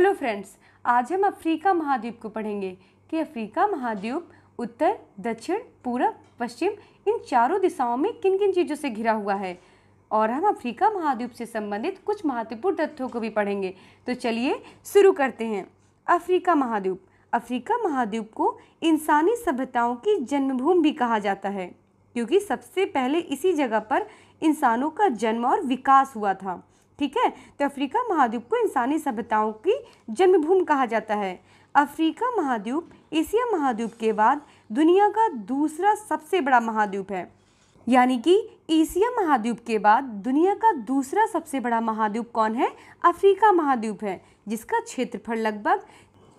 hello friends आज हम Africa महाद्वीप को पढ़ेंगे कि अफ्रीका महाद्वीप उत्तर दक्षिण पूर्व पश्चिम इन चारों दिशाओं में किन किन चीज़ों से घिरा हुआ है और हम अफ्रीका महाद्वीप से संबंधित कुछ महत्वपूर्ण तथ्यों को भी पढ़ेंगे तो चलिए शुरू करते हैं अफ्रीका महाद्वीप अफ्रीका महाद्वीप को इंसानी सभ्यताओं की जन्मभूमि भी कहा जाता है क्योंकि सबसे पहले इसी जगह पर इंसानों का जन्म और विकास हुआ था ठीक है तो अफ्रीका महाद्वीप को इंसानी सभ्यताओं की जन्मभूमि कहा जाता है अफ्रीका महाद्वीप एशिया महाद्वीप के बाद दुनिया का दूसरा सबसे बड़ा महाद्वीप है यानी कि एशिया महाद्वीप के बाद दुनिया का दूसरा सबसे बड़ा महाद्वीप कौन है अफ्रीका महाद्वीप है जिसका क्षेत्रफल लगभग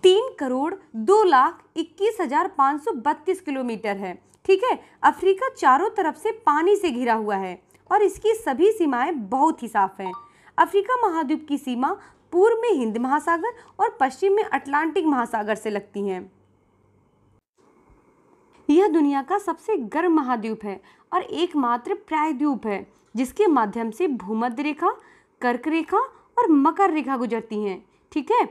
तीन करोड़ दो लाख इक्कीस हजार पाँच सौ बत्तीस किलोमीटर है ठीक है अफ्रीका चारों तरफ से पानी से घिरा हुआ है और इसकी सभी सीमाएं बहुत ही साफ हैं अफ्रीका महाद्वीप की सीमा पूर्व में हिंद महासागर और पश्चिम में अटलांटिक महासागर से लगती है यह दुनिया का सबसे गर्म महाद्वीप है और एकमात्र प्रायद्वीप है जिसके माध्यम से भूमध्य रेखा कर्क रेखा और मकर रेखा गुजरती हैं ठीक है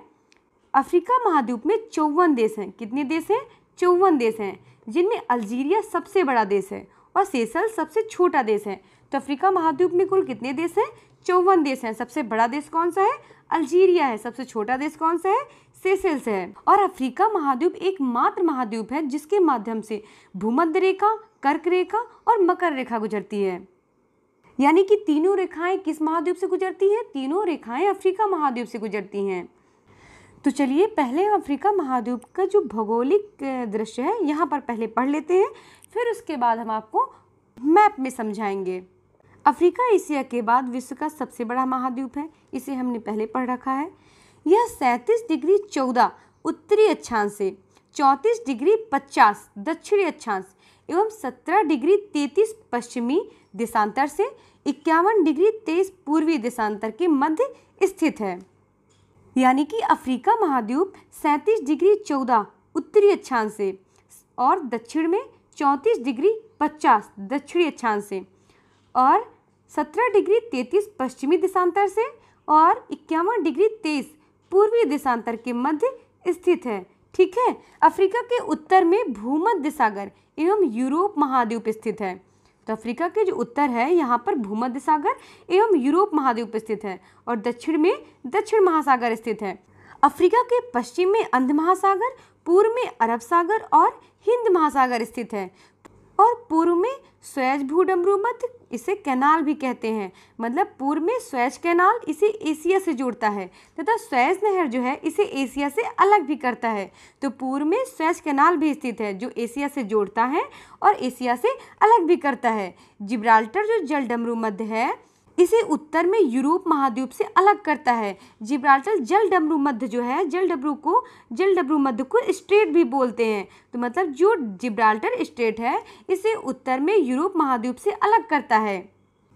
अफ्रीका महाद्वीप में चौवन देश हैं कितने देश हैं चौवन देश हैं जिनमें अल्जीरिया सबसे बड़ा देश है और सेसल सबसे छोटा देश है तो अफ्रीका महाद्वीप में कुल कितने देश हैं चौवन देश हैं सबसे बड़ा देश कौन सा है अल्जीरिया है सबसे छोटा देश कौन सा है सेसेल्स है और अफ्रीका महाद्वीप एकमात्र महाद्वीप है जिसके माध्यम से भूमध्य रेखा कर्क रेखा और मकर रेखा गुजरती है यानी कि तीनों रेखाएं किस महाद्वीप से गुजरती हैं तीनों रेखाएं अफ्रीका महाद्वीप से गुजरती हैं तो चलिए पहले अफ्रीका महाद्वीप का जो भौगोलिक दृश्य है यहाँ पर पहले पढ़ लेते हैं फिर उसके बाद हम आपको मैप में समझाएंगे अफ्रीका एशिया के बाद विश्व का सबसे बड़ा महाद्वीप है इसे हमने पहले पढ़ रखा है यह सैंतीस डिग्री चौदह उत्तरी अक्षांश से चौंतीस डिग्री पचास दक्षिणी अक्षांश एवं सत्रह डिग्री तैतीस पश्चिमी देशांतर से इक्यावन डिग्री तेईस पूर्वी देशांतर के मध्य स्थित है यानी कि अफ्रीका महाद्वीप सैंतीस डिग्री चौदह उत्तरी अक्षांश से और दक्षिण में चौंतीस डिग्री पचास दक्षिणी अक्षांश से और सत्रह डिग्री तैतीस पश्चिमी दिशांतर से और इक्यावन डिग्री तेईस पूर्वी दिशांतर के मध्य स्थित है ठीक है अफ्रीका के उत्तर में भूमध्य सागर एवं यूरोप महाद्वीप स्थित है तो अफ्रीका के जो उत्तर है यहाँ पर भूमध्य सागर एवं यूरोप महाद्वीप स्थित है और दक्षिण में दक्षिण महासागर स्थित है अफ्रीका के पश्चिम में अंध महासागर पूर्व में अरब सागर और हिंद महासागर स्थित है और पूर्व में स्वैज भूडमरू मध्य इसे कैनाल भी कहते हैं मतलब पूर्व में स्वैज कैनाल इसे एशिया से जोड़ता है तथा स्वैज नहर जो है इसे एशिया से अलग भी करता है तो पूर्व में स्वैज कैनाल भी स्थित है जो एशिया से जोड़ता है और एशिया से अलग भी करता है जिब्राल्टर जो जल डमरू मध्य है इसे उत्तर में यूरोप महाद्वीप से अलग करता है जिब्राल्टर जल डबरू मध्य जो है जल डबरू को जल डबरू मध्य को स्ट्रेट भी बोलते हैं तो मतलब जो जिब्राल्टर स्ट्रेट है इसे उत्तर में यूरोप महाद्वीप से अलग करता है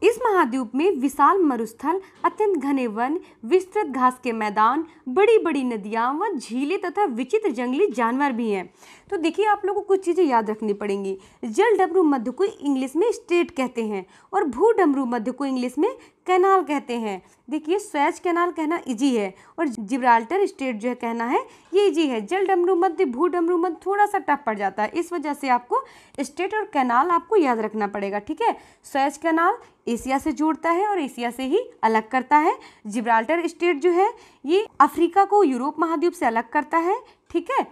इस महाद्वीप में विशाल मरुस्थल अत्यंत घने वन विस्तृत घास के मैदान बड़ी बड़ी नदियाँ व झीलें तथा विचित्र जंगली जानवर भी हैं तो देखिए आप लोगों को कुछ चीज़ें याद रखनी पड़ेंगी जल डमरू मध्य को इंग्लिश में स्टेट कहते हैं और भू डमरू मध्य को इंग्लिश में कैनाल कहते हैं देखिए स्वेज कैनाल कहना इजी है और जिब्राल्टर स्टेट जो है कहना है ये इजी है जल डमरू मध्य भू डमरू मध्य थोड़ा सा टफ पड़ जाता है इस वजह से आपको स्टेट और कैनाल आपको याद रखना पड़ेगा ठीक है स्वेज कैनाल एशिया से जोड़ता है और एशिया से ही अलग करता है जिब्राल्टर स्टेट जो है ये अफ्रीका को यूरोप महाद्वीप से अलग करता है ठीक है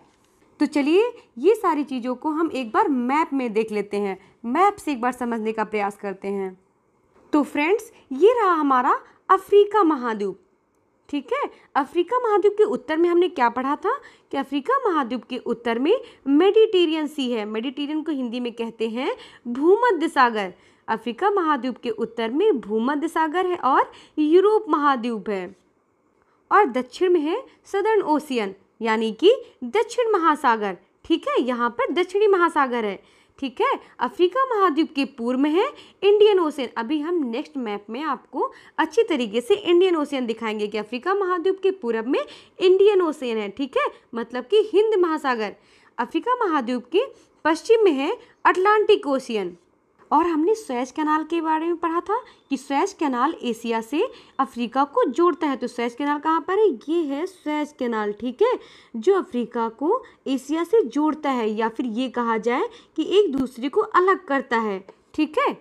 तो चलिए ये सारी चीज़ों को हम एक बार मैप में देख लेते हैं मैप से एक बार समझने का प्रयास करते हैं तो फ्रेंड्स ये रहा हमारा अफ्रीका महाद्वीप ठीक है अफ्रीका महाद्वीप के उत्तर में हमने क्या पढ़ा था कि अफ्रीका महाद्वीप के उत्तर में मेडिटेरियन सी है मेडिटेरियन को हिंदी में कहते हैं भूमध्य सागर अफ्रीका महाद्वीप के उत्तर में भूमध्य सागर है और यूरोप महाद्वीप है और दक्षिण में है सदर्न ओशियन यानी कि दक्षिण महासागर ठीक है यहाँ पर दक्षिणी महासागर है ठीक है अफ्रीका महाद्वीप के पूर्व में है इंडियन ओशियन अभी हम नेक्स्ट मैप में आपको अच्छी तरीके से इंडियन ओशियन दिखाएंगे कि अफ्रीका महाद्वीप के पूर्व में इंडियन ओशियन है ठीक है मतलब कि हिंद महासागर अफ्रीका महाद्वीप के पश्चिम में है अटलांटिक ओशियन और हमने स्वेज कैनाल के बारे में पढ़ा था कि स्वेज कैनाल एशिया से अफ्रीका को जोड़ता है तो स्वेज कैनाल कहाँ पर है ये है स्वेज कैनाल ठीक है जो अफ्रीका को एशिया से जोड़ता है या फिर ये कहा जाए कि एक दूसरे को अलग करता है ठीक है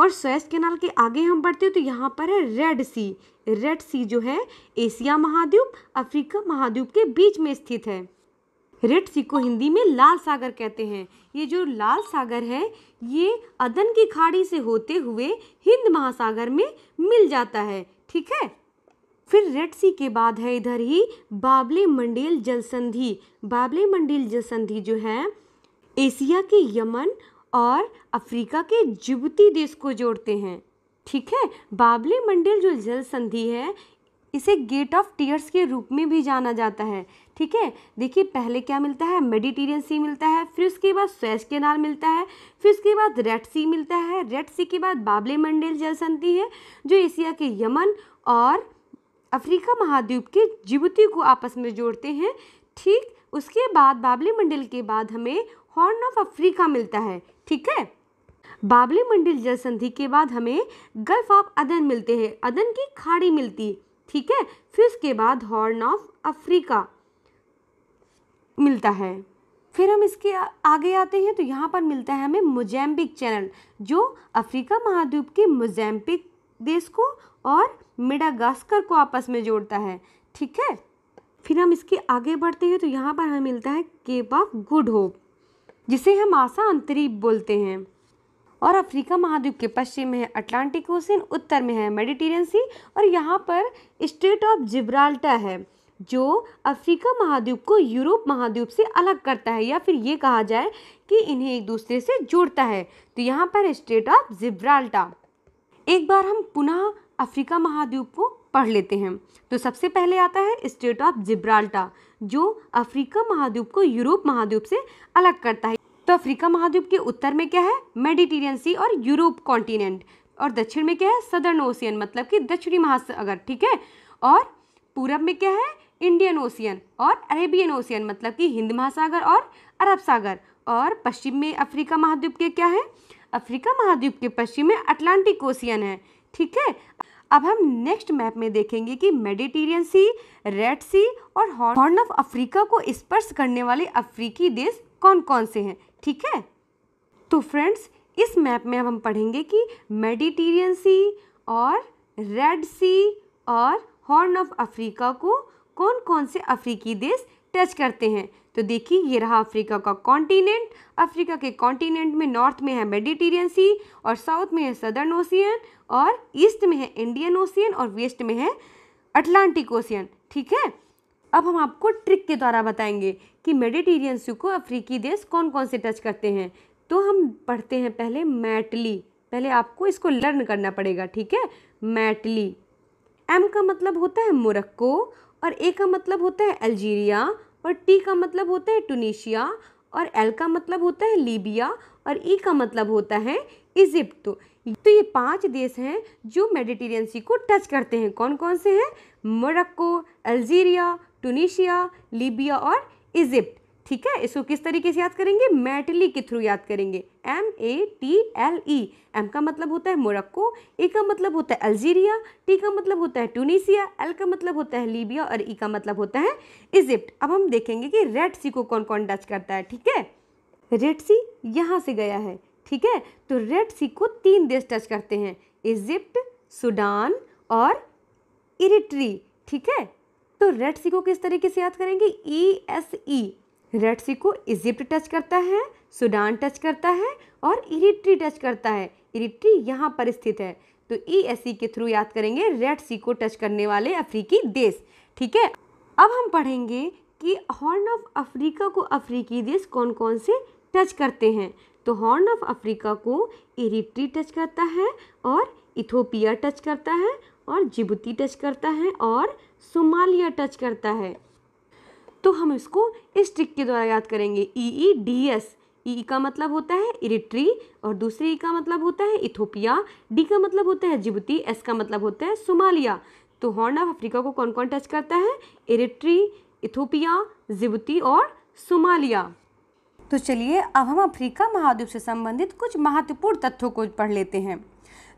और स्वेज कैनाल के आगे हम बढ़ते हैं तो यहाँ पर है रेड सी रेड सी जो है एशिया महाद्वीप अफ्रीका महाद्वीप के बीच में स्थित है रेड सी को हिंदी में लाल सागर कहते हैं ये जो लाल सागर है ये अदन की खाड़ी से होते हुए हिंद महासागर में मिल जाता है ठीक है फिर रेड सी के बाद है इधर ही बाबले मंडेल जलसंधि बाबले मंडेल जलसंधि जो है एशिया के यमन और अफ्रीका के जिबती देश को जोड़ते हैं ठीक है बाबले मंडल जो जल संधि है इसे गेट ऑफ टीयर्स के रूप में भी जाना जाता है ठीक है देखिए पहले क्या मिलता है मेडिटेरियन सी मिलता है फिर उसके बाद स्वेज केनाल मिलता है फिर उसके बाद रेड सी मिलता है रेड सी के बाद बाबले जल संधि है जो एशिया के यमन और अफ्रीका महाद्वीप के जिबुती को आपस में जोड़ते हैं ठीक उसके बाद बाबली मंडल के बाद हमें हॉर्न ऑफ अफ्रीका मिलता है ठीक है बाबली मंडल जल संधि के बाद हमें गल्फ ऑफ अदन मिलते हैं अदन की खाड़ी मिलती है ठीक है फिर उसके बाद हॉर्न ऑफ अफ्रीका मिलता है फिर हम इसके आगे आते हैं तो यहाँ पर मिलता है हमें मोजैम्बिक चैनल जो अफ्रीका महाद्वीप के मोजैम्बिक देश को और मेडागास्कर को आपस में जोड़ता है ठीक है फिर हम इसके आगे बढ़ते हैं तो यहाँ पर हमें मिलता है केप ऑफ गुड होप जिसे हम आशा अंतरीप बोलते हैं और अफ्रीका महाद्वीप के पश्चिम में है अटलांटिक ओशन उत्तर में है मेडिटेरियन सी और यहाँ पर स्टेट ऑफ जिब्राल्टा है जो अफ्रीका महाद्वीप को यूरोप महाद्वीप से अलग करता है या फिर ये कहा जाए कि इन्हें एक दूसरे से जोड़ता है तो यहाँ पर स्टेट ऑफ जिब्राल्टा एक बार हम पुनः अफ्रीका महाद्वीप को पढ़ लेते हैं तो सबसे पहले आता है स्टेट ऑफ जिब्राल्टा जो अफ्रीका महाद्वीप को यूरोप महाद्वीप से अलग करता है तो अफ्रीका महाद्वीप के उत्तर में क्या है मेडिटेरियन सी और यूरोप कॉन्टिनेंट और दक्षिण में क्या है सदर्न ओशियन मतलब कि दक्षिणी महासागर ठीक है और पूरब में क्या है इंडियन ओशियन और अरेबियन ओशियन मतलब कि हिंद महासागर और अरब सागर और पश्चिम में अफ्रीका महाद्वीप के क्या है अफ्रीका महाद्वीप के पश्चिम में अटलांटिक ओशियन है ठीक है अब हम नेक्स्ट मैप में देखेंगे कि मेडिटेरियन सी रेड सी और हॉर्न ऑफ अफ्रीका को स्पर्श करने वाले अफ्रीकी देश कौन कौन से हैं ठीक है तो फ्रेंड्स इस मैप में अब हम पढ़ेंगे कि मेडिटेरियन सी और रेड सी और हॉर्न ऑफ अफ्रीका को कौन कौन से अफ्रीकी देश टच करते हैं तो देखिए ये रहा अफ्रीका का कॉन्टिनेंट अफ्रीका के कॉन्टिनेंट में नॉर्थ में है मेडिटेरियन सी और साउथ में है सदर्न ओशियन और ईस्ट में है इंडियन ओशियन और वेस्ट में है अटलांटिक ओशियन ठीक है अब हम आपको ट्रिक के द्वारा बताएंगे कि मेडिटेरियन सी को अफ्रीकी देश कौन कौन से टच करते हैं तो हम पढ़ते हैं पहले मैटली पहले आपको इसको लर्न करना पड़ेगा ठीक है मैटली एम का मतलब होता है मोरक्को और ए का मतलब होता है अल्जीरिया और टी का मतलब होता है टूनिशिया और एल का मतलब होता है लीबिया और ई का मतलब होता है इजिप्ट तो ये पांच देश हैं जो मेडिटेरियन सी को टच करते हैं कौन कौन से हैं मोरक्को अल्जीरिया टूनिशिया लीबिया और इजिप्ट ठीक है इसको किस तरीके से याद करेंगे मैटली के थ्रू याद करेंगे M A T L E M का मतलब होता है मोरक्को ए e का मतलब होता है अल्जीरिया टी का मतलब होता है टूनिसिया एल का मतलब होता है लीबिया और ई e का मतलब होता है इजिप्ट अब हम देखेंगे कि रेड सी को कौन कौन टच करता है ठीक है रेड सी यहाँ से गया है ठीक है तो रेड सी को तीन देश टच करते हैं इजिप्ट सूडान और इरिट्री ठीक है तो रेड सी को किस तरीके से याद करेंगे ई एस ई रेड सी को इजिप्ट टच करता है सूडान टच करता है और इरिट्री टच करता है इरिट्री यहाँ पर स्थित है तो ई एस ई के थ्रू याद करेंगे रेड सी को टच करने वाले अफ्रीकी देश ठीक है अब हम पढ़ेंगे कि हॉर्न ऑफ अफ्रीका को अफ्रीकी देश कौन कौन से टच करते हैं तो हॉर्न ऑफ अफ्रीका को इरिट्री टच करता है और इथोपिया टच करता है और जिबूती टच करता है और सोमालिया टच करता है तो हम इसको इस ट्रिक के द्वारा याद करेंगे ई ई डी एस ई का मतलब होता है इरिट्री और दूसरे ई e का मतलब होता है इथोपिया डी का मतलब होता है जिबूती एस का मतलब होता है सोमालिया तो हॉर्न ऑफ अफ्रीका को कौन कौन टच करता है इरिट्री इथोपिया जिबूती और सोमालिया तो चलिए अब हम अफ्रीका महाद्वीप से संबंधित कुछ महत्वपूर्ण तथ्यों को पढ़ लेते हैं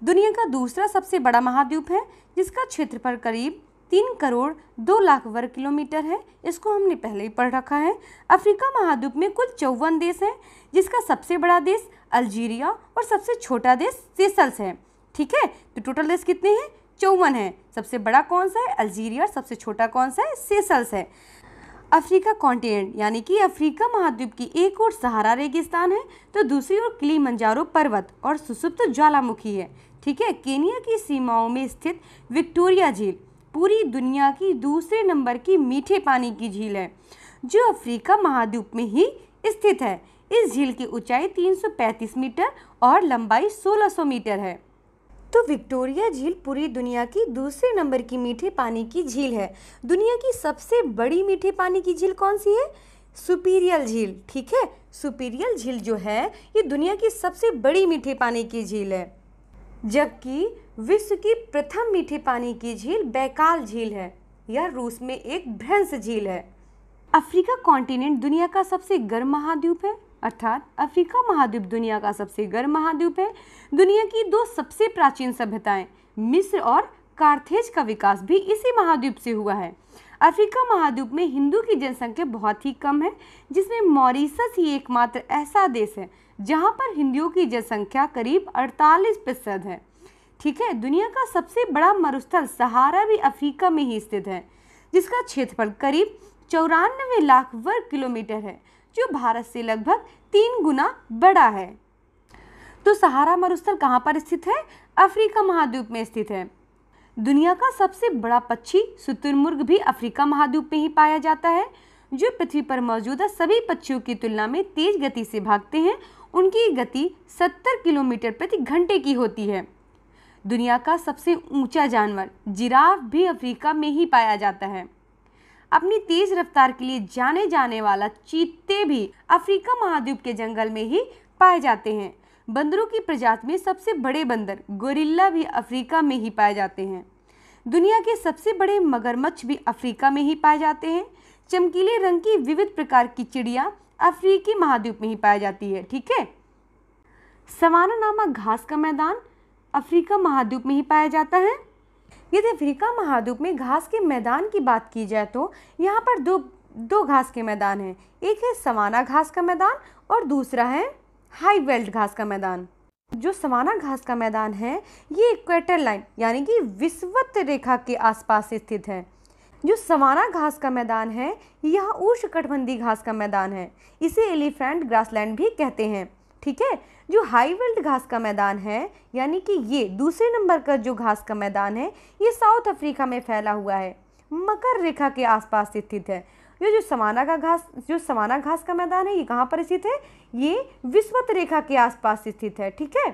दुनिया का दूसरा सबसे बड़ा महाद्वीप है जिसका क्षेत्रफल करीब तीन करोड़ दो लाख वर्ग किलोमीटर है इसको हमने पहले ही पढ़ रखा है अफ्रीका महाद्वीप में कुल चौवन देश हैं जिसका सबसे बड़ा देश अल्जीरिया और सबसे छोटा देश सेसल्स है ठीक है तो टोटल देश कितने हैं चौवन है सबसे बड़ा कौन सा है अल्जीरिया और सबसे छोटा कौन सा है सेसल्स है अफ्रीका कॉन्टिनेंट यानी कि अफ्रीका महाद्वीप की एक ओर सहारा रेगिस्तान है तो दूसरी ओर किली मंजारो पर्वत और सुसुप्त ज्वालामुखी है ठीक है केनिया की सीमाओं में स्थित विक्टोरिया झील पूरी दुनिया की दूसरे नंबर की मीठे पानी की झील है जो अफ्रीका महाद्वीप में ही स्थित है इस झील की ऊंचाई 335 मीटर और लंबाई 1600 मीटर है तो विक्टोरिया झील पूरी दुनिया की दूसरे नंबर की मीठे पानी की झील है दुनिया की सबसे बड़ी मीठे पानी की झील कौन सी है सुपीरियल झील ठीक है सुपीरियल झील जो है ये दुनिया की सबसे बड़ी मीठे पानी की झील है जबकि विश्व की प्रथम मीठे पानी की झील बैकाल झील है यह रूस में एक भ्रंश झील है अफ्रीका कॉन्टिनेंट दुनिया का सबसे गर्म महाद्वीप है अर्थात अफ्रीका महाद्वीप दुनिया का सबसे गर्म महाद्वीप है दुनिया की दो सबसे प्राचीन सभ्यताएं मिस्र और कार्थेज का विकास भी इसी महाद्वीप से हुआ है अफ्रीका महाद्वीप में हिंदू की जनसंख्या बहुत ही कम है जिसमें मॉरिसस ही एकमात्र ऐसा देश है जहां पर हिंदुओं की जनसंख्या करीब 48 प्रतिशत है ठीक है दुनिया का सबसे बड़ा मरुस्थल सहारा भी अफ्रीका में ही स्थित है जिसका क्षेत्रफल करीब चौरानवे लाख वर्ग किलोमीटर है जो भारत से लगभग तीन गुना बड़ा है तो सहारा मरुस्थल कहाँ पर स्थित है अफ्रीका महाद्वीप में स्थित है दुनिया का सबसे बड़ा पक्षी शुतुरमुर्ग भी अफ्रीका महाद्वीप में ही पाया जाता है जो पृथ्वी पर मौजूदा सभी पक्षियों की तुलना में तेज गति से भागते हैं उनकी गति 70 किलोमीटर प्रति घंटे की होती है दुनिया का सबसे ऊंचा जानवर जिराफ भी अफ्रीका में ही पाया जाता है अपनी तेज रफ्तार के लिए जाने जाने वाला चीते भी अफ्रीका महाद्वीप के जंगल में ही पाए जाते हैं बंदरों की प्रजाति में सबसे बड़े बंदर गोरिल्ला भी अफ्रीका में ही पाए जाते हैं दुनिया के सबसे बड़े मगरमच्छ भी अफ्रीका में ही पाए जाते हैं चमकीले रंग की विविध प्रकार की चिड़िया अफ्रीकी महाद्वीप में ही पाई जाती है ठीक है सवाना नामक घास का मैदान अफ्रीका महाद्वीप में ही पाया जाता है यदि अफ्रीका महाद्वीप में घास के मैदान की बात की जाए तो यहाँ पर दो दो घास के मैदान हैं एक है सवाना घास का मैदान और दूसरा है हाई बेल्ट घास का मैदान जो सवाना घास का मैदान है ये इक्वेटर लाइन यानी कि विस्वत रेखा के आसपास स्थित है जो सवाना घास का मैदान है यह उष्णकटबंधी घास का मैदान है इसे एलिफेंट ग्रासलैंड भी कहते हैं ठीक है जो हाई वेल्ट घास का मैदान है यानी कि ये दूसरे नंबर का जो घास का मैदान है ये साउथ अफ्रीका में फैला हुआ है मकर रेखा के आसपास स्थित है ये जो समाना का घास जो समाना घास का मैदान है ये कहाँ पर स्थित है ये विस्वत रेखा के आसपास स्थित है ठीक है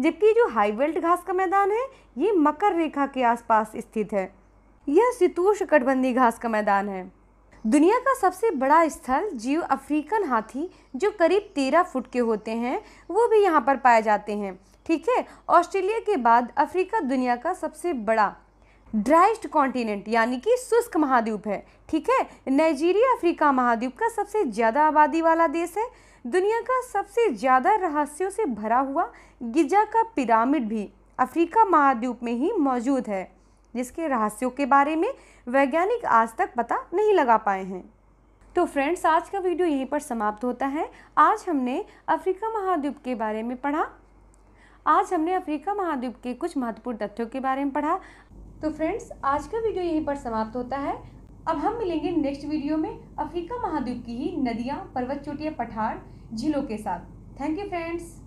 जबकि जो हाईवेल्ट घास का मैदान है ये मकर रेखा के आसपास स्थित है यह शीतोष कटबंदी घास का मैदान है दुनिया का सबसे बड़ा स्थल जीव अफ्रीकन हाथी जो करीब तेरह फुट के होते हैं वो भी यहाँ पर पाए जाते हैं ठीक है ऑस्ट्रेलिया के बाद अफ्रीका दुनिया का सबसे बड़ा ड्राइस्ट कॉन्टिनेंट यानी कि शुष्क महाद्वीप है ठीक है नाइजीरिया अफ्रीका महाद्वीप का सबसे ज़्यादा आबादी वाला देश है दुनिया का सबसे ज़्यादा रहस्यों से भरा हुआ गिजा का पिरामिड भी अफ्रीका महाद्वीप में ही मौजूद है जिसके रहस्यों के बारे में वैज्ञानिक आज तक पता नहीं लगा पाए हैं तो फ्रेंड्स आज का वीडियो यहीं पर समाप्त होता है आज हमने अफ्रीका महाद्वीप के बारे में पढ़ा आज हमने अफ्रीका महाद्वीप के कुछ महत्वपूर्ण तथ्यों के बारे में पढ़ा तो फ्रेंड्स आज का वीडियो यहीं पर समाप्त होता है अब हम मिलेंगे नेक्स्ट वीडियो में अफ्रीका महाद्वीप की ही नदियाँ पर्वत चोटियाँ पठार झीलों के साथ थैंक यू फ्रेंड्स